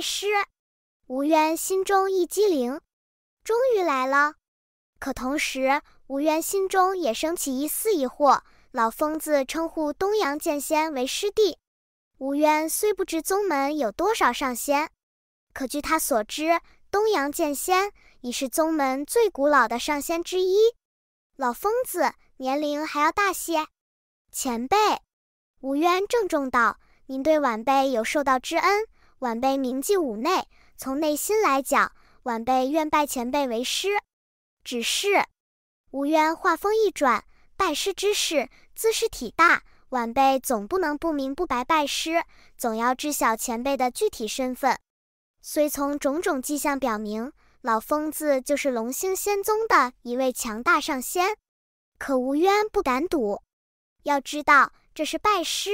师，吴渊心中一激灵，终于来了。可同时，吴渊心中也升起一丝疑惑：老疯子称呼东阳剑仙为师弟，吴渊虽不知宗门有多少上仙，可据他所知，东阳剑仙已是宗门最古老的上仙之一。老疯子年龄还要大些，前辈，吴渊郑重道：“您对晚辈有受到之恩。”晚辈铭记五内，从内心来讲，晚辈愿拜前辈为师。只是，吴渊话锋一转，拜师之事，自是体大，晚辈总不能不明不白拜师，总要知晓前辈的具体身份。虽从种种迹象表明，老疯子就是龙兴仙宗的一位强大上仙，可吴渊不敢赌。要知道，这是拜师，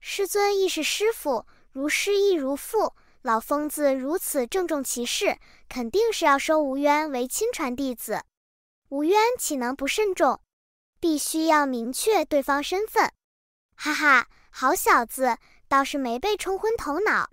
师尊亦是师傅。如师亦如父，老疯子如此郑重其事，肯定是要收吴渊为亲传弟子。吴渊岂能不慎重？必须要明确对方身份。哈哈，好小子，倒是没被冲昏头脑。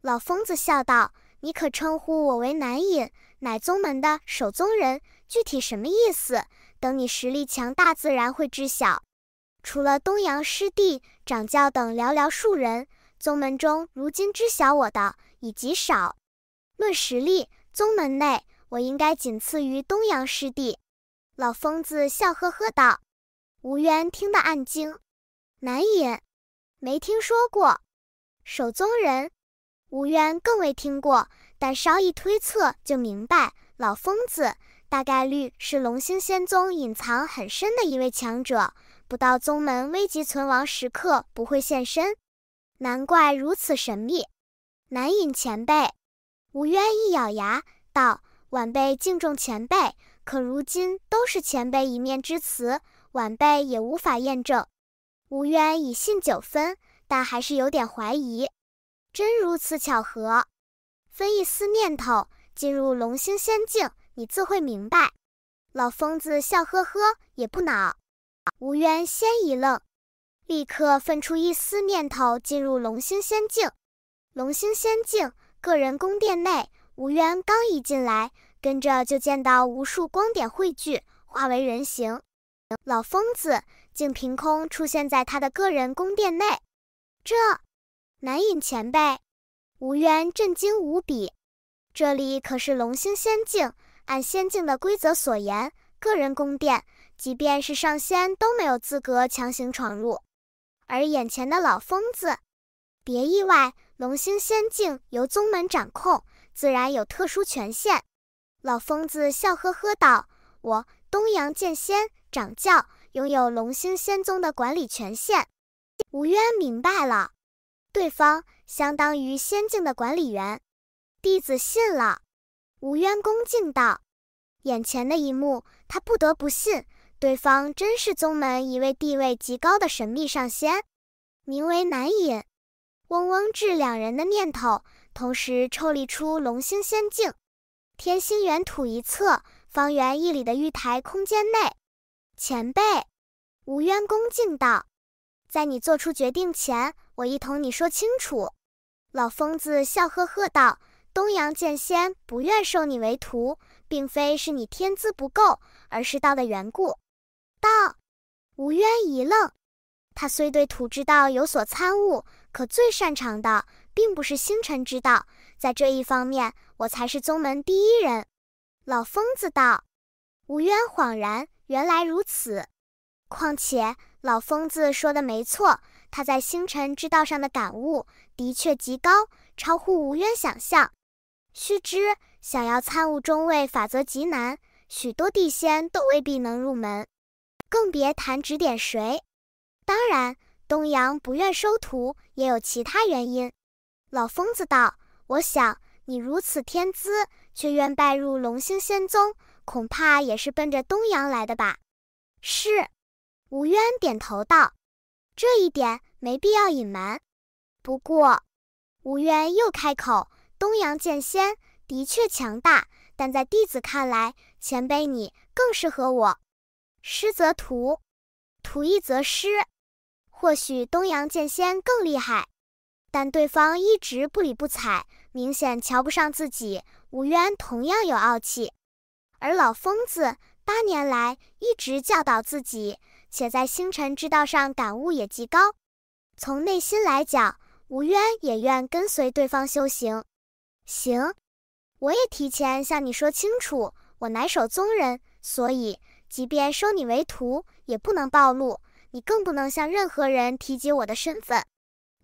老疯子笑道：“你可称呼我为南隐，乃宗门的守宗人。具体什么意思？等你实力强大，自然会知晓。除了东阳师弟、掌教等寥寥数人。”宗门中，如今知晓我的已极少。论实力，宗门内我应该仅次于东阳师弟。老疯子笑呵呵道：“吴渊听得暗惊，难隐，没听说过。守宗人，吴渊更未听过，但稍一推测就明白，老疯子大概率是龙兴仙宗隐藏很深的一位强者，不到宗门危急存亡时刻不会现身。”难怪如此神秘，南隐前辈。吴渊一咬牙道：“晚辈敬重前辈，可如今都是前辈一面之词，晚辈也无法验证。”吴渊已信九分，但还是有点怀疑。真如此巧合？分一丝念头进入龙星仙境，你自会明白。老疯子笑呵呵，也不恼。吴渊先一愣。立刻分出一丝念头，进入龙星仙境。龙星仙境，个人宫殿内，吴渊刚一进来，跟着就见到无数光点汇聚，化为人形。老疯子竟凭空出现在他的个人宫殿内，这南隐前辈，吴渊震惊无比。这里可是龙星仙境，按仙境的规则所言，个人宫殿，即便是上仙都没有资格强行闯入。而眼前的老疯子，别意外，龙兴仙境由宗门掌控，自然有特殊权限。老疯子笑呵呵道：“我东阳剑仙掌教，拥有龙兴仙宗的管理权限。”吴渊明白了，对方相当于仙境的管理员。弟子信了。吴渊恭敬道：“眼前的一幕，他不得不信。”对方真是宗门一位地位极高的神秘上仙，名为南隐。嗡嗡至两人的念头同时抽离出龙兴仙境天星原土一侧，方圆一里的玉台空间内。前辈，吴渊恭敬道：“在你做出决定前，我一同你说清楚。”老疯子笑呵呵道：“东阳剑仙不愿收你为徒，并非是你天资不够，而是道的缘故。”道，吴渊一愣，他虽对土之道有所参悟，可最擅长的并不是星辰之道，在这一方面，我才是宗门第一人。老疯子道，吴渊恍然，原来如此。况且老疯子说的没错，他在星辰之道上的感悟的确极高，超乎吴渊想象。须知，想要参悟中位法则极难，许多地仙都未必能入门。更别谈指点谁。当然，东阳不愿收徒也有其他原因。老疯子道：“我想你如此天资，却愿拜入龙兴仙宗，恐怕也是奔着东阳来的吧？”是。吴渊点头道：“这一点没必要隐瞒。不过，吴渊又开口：‘东阳剑仙的确强大，但在弟子看来，前辈你更适合我。’”失则图，图一则师。或许东阳剑仙更厉害，但对方一直不理不睬，明显瞧不上自己。吴渊同样有傲气，而老疯子八年来一直教导自己，且在星辰之道上感悟也极高。从内心来讲，吴渊也愿跟随对方修行。行，我也提前向你说清楚，我乃守宗人，所以。即便收你为徒，也不能暴露，你更不能向任何人提及我的身份。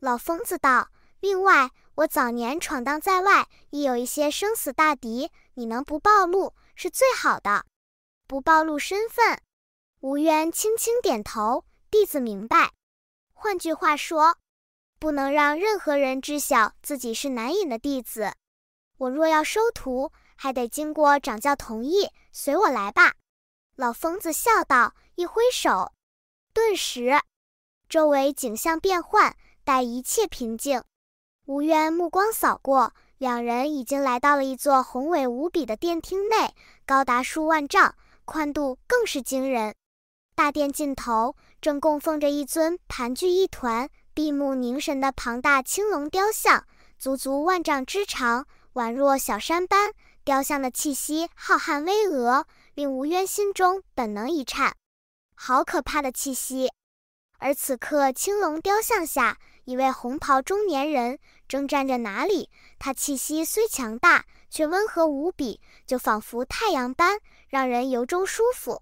老疯子道：“另外，我早年闯荡在外，亦有一些生死大敌，你能不暴露是最好的。不暴露身份。”吴渊轻轻点头：“弟子明白。换句话说，不能让任何人知晓自己是南隐的弟子。我若要收徒，还得经过掌教同意。随我来吧。”老疯子笑道，一挥手，顿时，周围景象变幻。待一切平静，吴渊目光扫过，两人已经来到了一座宏伟无比的殿厅内，高达数万丈，宽度更是惊人。大殿尽头正供奉着一尊盘踞一团、闭目凝神的庞大青龙雕像，足足万丈之长，宛若小山般。雕像的气息浩瀚巍峨。令吴渊心中本能一颤，好可怕的气息！而此刻，青龙雕像下，一位红袍中年人正站着哪里？他气息虽强大，却温和无比，就仿佛太阳般，让人由衷舒服。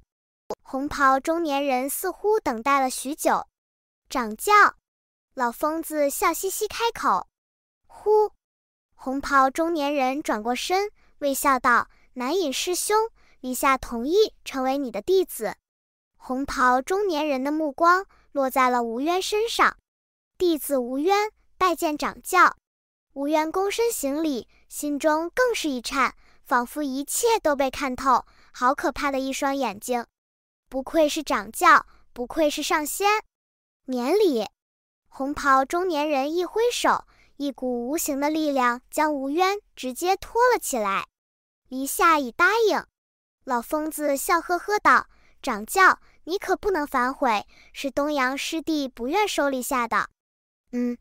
红袍中年人似乎等待了许久，掌教老疯子笑嘻嘻开口：“呼！”红袍中年人转过身，微笑道：“南隐师兄。”黎下同意成为你的弟子。红袍中年人的目光落在了吴渊身上。弟子吴渊拜见掌教。吴渊躬身行礼，心中更是一颤，仿佛一切都被看透。好可怕的一双眼睛！不愧是掌教，不愧是上仙。免礼。红袍中年人一挥手，一股无形的力量将吴渊直接托了起来。黎下已答应。老疯子笑呵呵道：“掌教，你可不能反悔。是东阳师弟不愿收立下的。”嗯，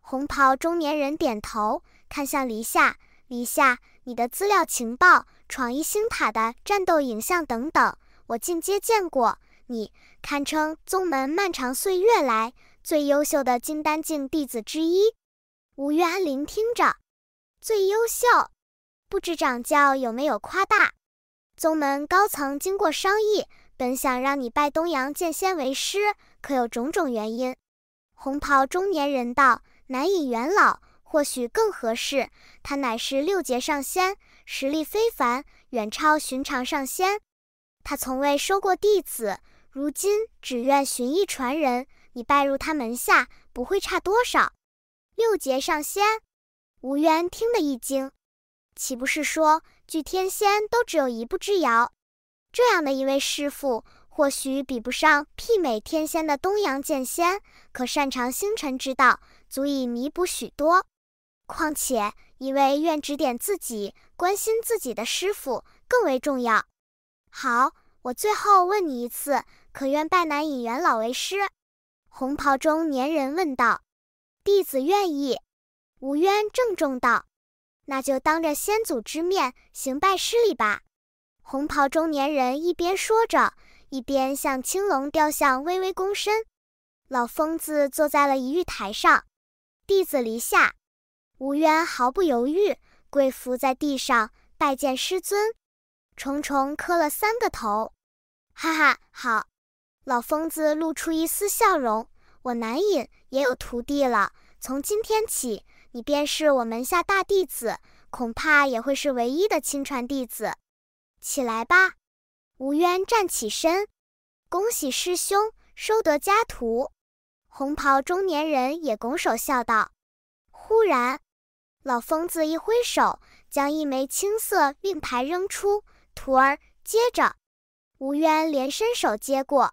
红袍中年人点头，看向黎夏：“黎夏，你的资料、情报、闯一星塔的战斗影像等等，我尽皆见过。你堪称宗门漫长岁月来最优秀的金丹境弟子之一。”吴月安聆听着，最优秀，不知掌教有没有夸大。宗门高层经过商议，本想让你拜东阳剑仙为师，可有种种原因。红袍中年人道：“难以元老或许更合适，他乃是六劫上仙，实力非凡，远超寻常上仙。他从未收过弟子，如今只愿寻一传人，你拜入他门下不会差多少。”六劫上仙，吴渊听得一惊，岂不是说？距天仙都只有一步之遥，这样的一位师傅，或许比不上媲美天仙的东阳剑仙，可擅长星辰之道，足以弥补许多。况且，一位愿指点自己、关心自己的师傅更为重要。好，我最后问你一次，可愿拜南隐元老为师？红袍中年人问道。弟子愿意。吴渊郑重道。那就当着先祖之面行拜师礼吧。红袍中年人一边说着，一边向青龙雕像微微躬身。老疯子坐在了一玉台上，弟子离下，吴渊毫不犹豫跪伏在地上拜见师尊，重重磕了三个头。哈哈，好！老疯子露出一丝笑容，我南隐也有徒弟了，从今天起。你便是我门下大弟子，恐怕也会是唯一的亲传弟子。起来吧，吴渊站起身。恭喜师兄收得家徒。红袍中年人也拱手笑道。忽然，老疯子一挥手，将一枚青色令牌扔出。徒儿，接着。吴渊连伸手接过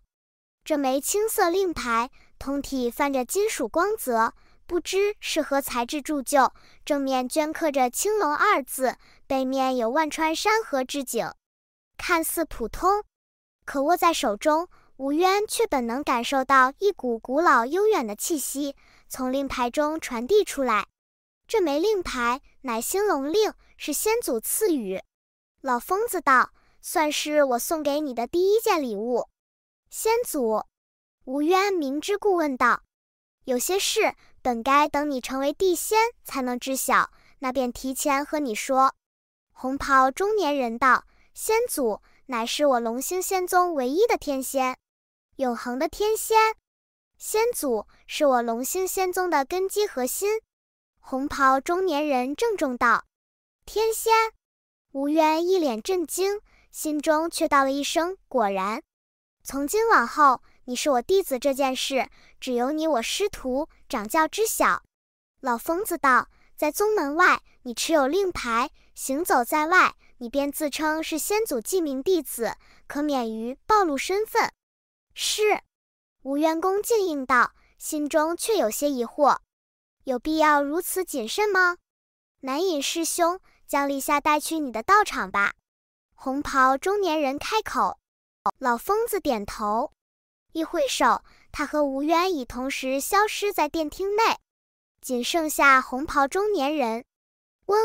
这枚青色令牌，通体泛着金属光泽。不知是何材质铸就，正面镌刻着“青龙”二字，背面有万川山河之景。看似普通，可握在手中，吴渊却本能感受到一股古老悠远的气息从令牌中传递出来。这枚令牌乃兴龙令，是先祖赐予。老疯子道：“算是我送给你的第一件礼物。”先祖，吴渊明知故问道：“有些事。”本该等你成为地仙才能知晓，那便提前和你说。红袍中年人道：“先祖乃是我龙兴仙宗唯一的天仙，永恒的天仙。先祖是我龙兴仙宗的根基核心。”红袍中年人郑重道：“天仙。”吴渊一脸震惊，心中却道了一声：“果然。”从今往后。你是我弟子这件事，只有你我师徒、掌教知晓。老疯子道：“在宗门外，你持有令牌，行走在外，你便自称是先祖记名弟子，可免于暴露身份。”是，吴渊恭敬应道，心中却有些疑惑：有必要如此谨慎吗？南隐师兄，将立夏带去你的道场吧。红袍中年人开口。老疯子点头。一挥手，他和吴渊已同时消失在电厅内，仅剩下红袍中年人。嗡，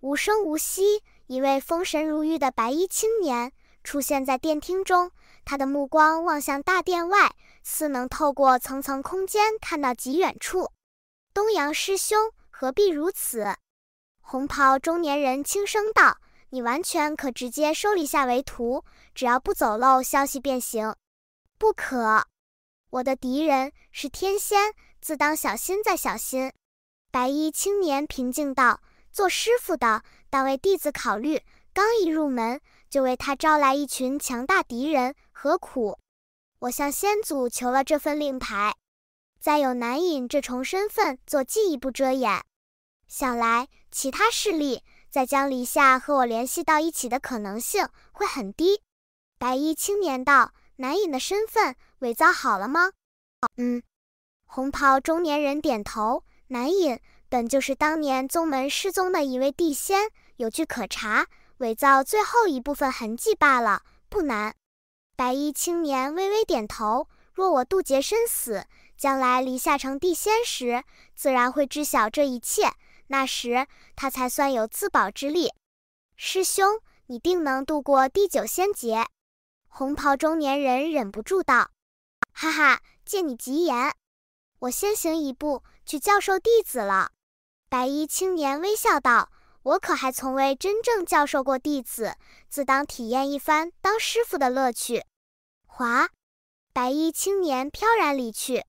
无声无息，一位风神如玉的白衣青年出现在电厅中。他的目光望向大殿外，似能透过层层空间看到极远处。东阳师兄何必如此？红袍中年人轻声道：“你完全可直接收立下为徒，只要不走漏消息便行。”不可！我的敌人是天仙，自当小心再小心。白衣青年平静道：“做师傅的，但为弟子考虑。刚一入门，就为他招来一群强大敌人，何苦？”我向先祖求了这份令牌，再有难隐这重身份做进一步遮掩，想来其他势力在将李下和我联系到一起的可能性会很低。”白衣青年道。南隐的身份伪造好了吗？嗯，红袍中年人点头。南隐本就是当年宗门失踪的一位地仙，有据可查，伪造最后一部分痕迹罢了，不难。白衣青年微微点头。若我渡劫身死，将来离下成地仙时，自然会知晓这一切。那时他才算有自保之力。师兄，你定能度过第九仙劫。红袍中年人忍不住道：“哈哈，借你吉言，我先行一步去教授弟子了。”白衣青年微笑道：“我可还从未真正教授过弟子，自当体验一番当师傅的乐趣。”哗，白衣青年飘然离去。